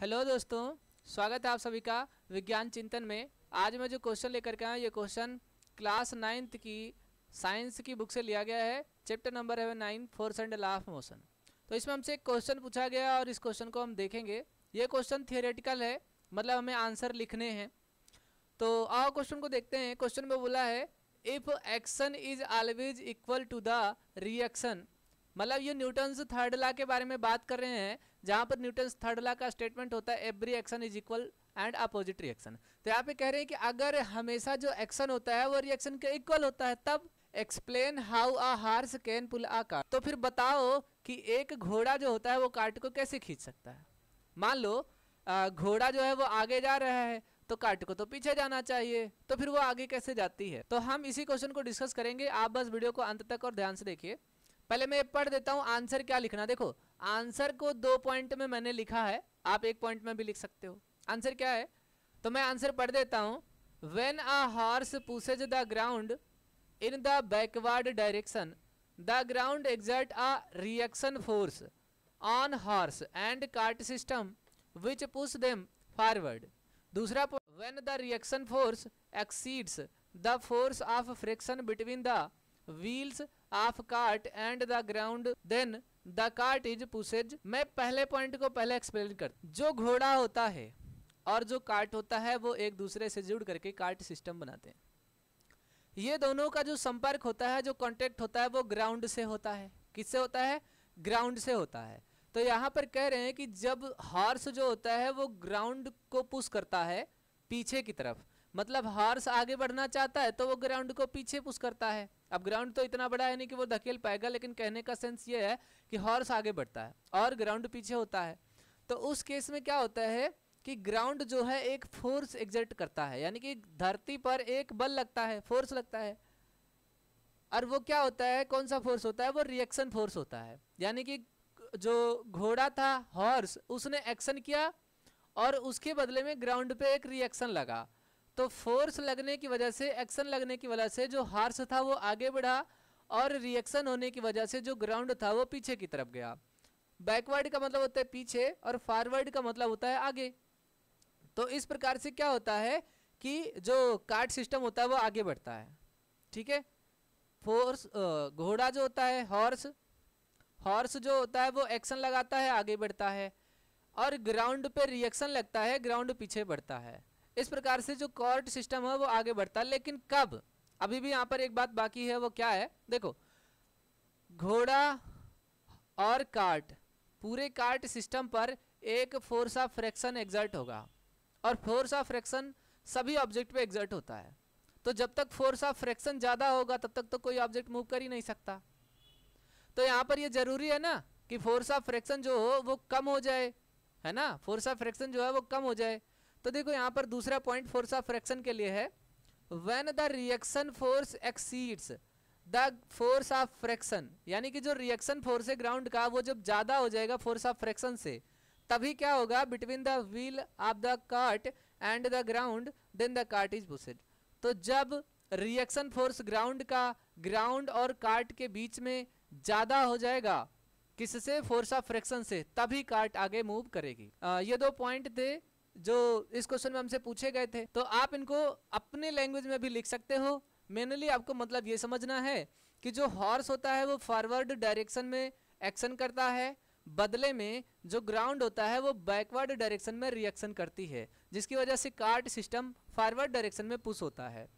hello दोस्तों स्वागत है आप सभी का विज्ञान चिंतन में आज मैं जो क्वेश्चन लेकर के आया ये क्वेश्चन क्लास नाइन्थ की साइंस की बुक से लिया गया है चैप्टर नंबर है nine force and law of motion तो इसमें हमसे एक क्वेश्चन पूछा गया और इस क्वेश्चन को हम देखेंगे ये क्वेश्चन थियोरेटिकल है मतलब हमें आंसर लिखने हैं तो आओ क्वेश्चन को देखते हैं क्वेश्चन में बोला है if action is always equal to the reaction मतलब ये न्यूटन थर्ड ला के बारे में बात कर रहे हैं जहाँ पर न्यूटन थर्ड ला का स्टेटमेंट होता है every action is equal and opposite reaction तो यहाँ पे कह रहे हैं कि अगर हमेशा जो एक्शन होता है वो रिएक्शन के इक्वल होता है तब explain how a horse can pull a cart तो फिर बताओ कि एक घोड़ा जो होता है वो कार्ट को कैसे खींच सकता है मान लो घोड़ा जो है वो आगे जा रहा है तो कार्ट को तो पीछे जाना चाहिए तो फिर वो आगे कैसे जाती है तो हम इसी क्वेश्चन को डिस्कस करेंगे आप बस वीडियो को अंत तक और ध्यान से देखिए पहले मैं पढ़ देता हूँ आंसर क्या लिखना देखो आंसर को दो पॉइंट में मैंने लिखा है आप एक पॉइंट में भी लिख सकते हो आंसर क्या है तो मैं आंसर पढ़ देता हूँ when a horse pushes the ground in the backward direction the ground exert a reaction force on horse and cart system which push them forward दूसरा when the reaction force exceeds the force of friction between the wheels of cart and the ground then the cart is pushes मैं पहले point को पहले explain कर जो घोड़ा होता है और जो कार्ट होता है वो एक दूसरे से जुड़ करके कार्ट सिस्टम बनाते हैं ये दोनों का जो संपर्क होता है जो कांटेक्ट होता है वो ग्राउंड से होता है किससे होता है ग्राउंड से होता है तो यहाँ पर कह रहे हैं कि जब हॉर्स जो होता है वो ग्राउंड को पुश करता है पीछे की तरफ मतलब हॉर्स आगे बढ़ना चाहता है तो वो ग्राउंड को पीछे पुश करता है अब ग्राउंड तो इतना बड़ा है नहीं कि वो धकेल पाएगा लेकिन कहने का सेंस ये है कि हॉर्स आगे बढ़ता है और ग्राउंड पीछे होता है तो उस केस में क्या होता है कि ग्राउंड जो है एक फोर्स एग्जर्ट करता है यानी कि धरती पर एक बल लगता है फोर्स लगता है और वो क्या होता है कौन सा फोर्स होता है वो रिएक्शन फोर्स होता है यानी कि जो घोड़ा था हॉर्स उसने एक्शन किया और उसके बदले में ग्राउंड पे एक रिएक्शन लगा तो फोर्स लगने की वजह से एक्शन लगने की वजह से जो हार्स था वो आगे बढ़ा और रिएक्शन होने की वजह से जो ग्राउंड था वो पीछे की तरफ गया बैकवर्ड का मतलब होता है पीछे और फॉरवर्ड का मतलब होता है आगे तो इस प्रकार से क्या होता है कि जो कार्ड सिस्टम होता है वो आगे बढ़ता है ठीक है फोर्स घोड़ा जो होता है हॉर्स हॉर्स जो होता है वो एक्शन लगाता है आगे बढ़ता है और ग्राउंड पे रिएक्शन लगता है ग्राउंड पीछे बढ़ता है इस प्रकार से जो कोर्ट सिस्टम है वो आगे बढ़ता है लेकिन कब अभी भी यहाँ पर एक बात बाकी है वो क्या है देखो घोड़ा और कार्ट पूरे कार्ट सिस्टम पर एक फोर्स ऑफ फ्रैक्शन एग्जर्ट होगा और फोर्स ऑफ फ्रैक्शन सभी ऑब्जेक्ट पे एग्जर्ट होता है तो जब तक फोर्स ऑफ फ्रैक्शन ज़्यादा होगा तब तक तो कोई ऑब्जेक्ट मूव कर ही नहीं सकता तो यहाँ पर ये यह ज़रूरी है ना कि फोर्स ऑफ फ्रैक्शन जो हो वो कम हो जाए है ना फोर्स ऑफ फ्रैक्शन जो है वो कम हो जाए तो देखो यहाँ पर दूसरा पॉइंट फोर्स ऑफ फ्रैक्शन के लिए है when the reaction force exceeds the force of friction यानी कि जो रिएक्शन फोर्स है ग्राउंड का वो जब ज़्यादा हो जाएगा फोर्स ऑफ फ्रैक्शन से तभी क्या होगा between the wheel of the cart and the ground then the cart is pushed तो जब रिएक्शन फोर्स ग्राउंड का ग्राउंड और कार्ट के बीच में ज़्यादा हो जाएगा किससे फोर्स ऑफ फ्रैक्शन से तभी कार्ट आगे मूव करेगी आ, ये दो पॉइंट थे जो इस क्वेश्चन में हमसे पूछे गए थे तो आप इनको अपने लैंग्वेज में भी लिख सकते हो मेनली आपको मतलब ये समझना है कि जो हॉर्स होता है वो फॉरवर्ड डायरेक्शन में एक्शन करता है बदले में जो ग्राउंड होता है वो बैकवर्ड डायरेक्शन में रिएक्शन करती है जिसकी वजह से कार्ट सिस्टम फॉरवर्ड डायरेक्शन में पुश होता है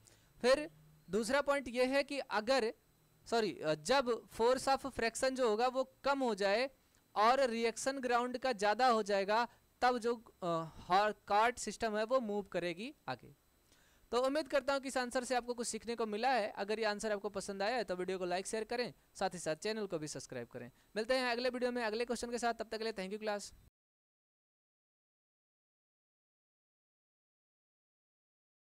फिर दूसरा पॉइंट ये है कि अगर सॉरी जब फोर्स ऑफ फ्रैक्शन जो होगा वो कम हो जाए और रिएक्शन ग्राउंड का ज़्यादा हो जाएगा तब जो कार्ड सिस्टम है वो मूव करेगी आगे तो उम्मीद करता हूँ कि इस आंसर से आपको कुछ सीखने को मिला है अगर ये आंसर आपको पसंद आया है तो वीडियो को लाइक शेयर करें साथ ही साथ चैनल को भी सब्सक्राइब करें मिलते हैं अगले वीडियो में अगले क्वेश्चन के साथ तब तक के लिए थैंक यू क्लास